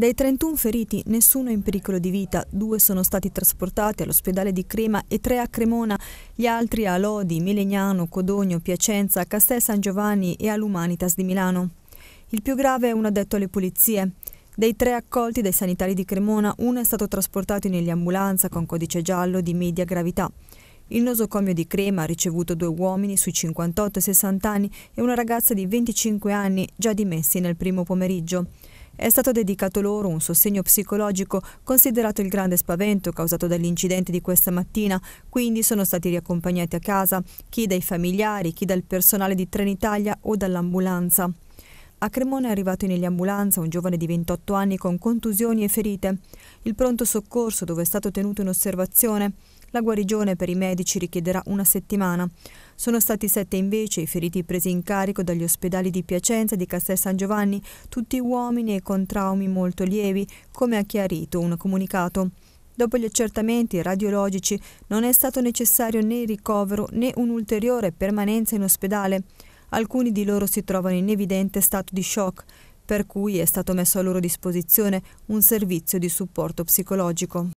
Dei 31 feriti, nessuno è in pericolo di vita, due sono stati trasportati all'ospedale di Crema e tre a Cremona, gli altri a Lodi, Melegnano, Codogno, Piacenza, Castel San Giovanni e all'Umanitas di Milano. Il più grave è un addetto alle pulizie. Dei tre accolti dai sanitari di Cremona, uno è stato trasportato in ambulanza con codice giallo di media gravità. Il nosocomio di Crema ha ricevuto due uomini sui 58 e 60 anni e una ragazza di 25 anni già dimessi nel primo pomeriggio. È stato dedicato loro un sostegno psicologico considerato il grande spavento causato dall'incidente di questa mattina, quindi sono stati riaccompagnati a casa chi dai familiari, chi dal personale di Trenitalia o dall'ambulanza. A Cremona è arrivato in ambulanza un giovane di 28 anni con contusioni e ferite. Il pronto soccorso dove è stato tenuto in osservazione. La guarigione per i medici richiederà una settimana. Sono stati sette invece i feriti presi in carico dagli ospedali di Piacenza e di Castel San Giovanni, tutti uomini e con traumi molto lievi, come ha chiarito un comunicato. Dopo gli accertamenti radiologici non è stato necessario né il ricovero né un'ulteriore permanenza in ospedale. Alcuni di loro si trovano in evidente stato di shock, per cui è stato messo a loro disposizione un servizio di supporto psicologico.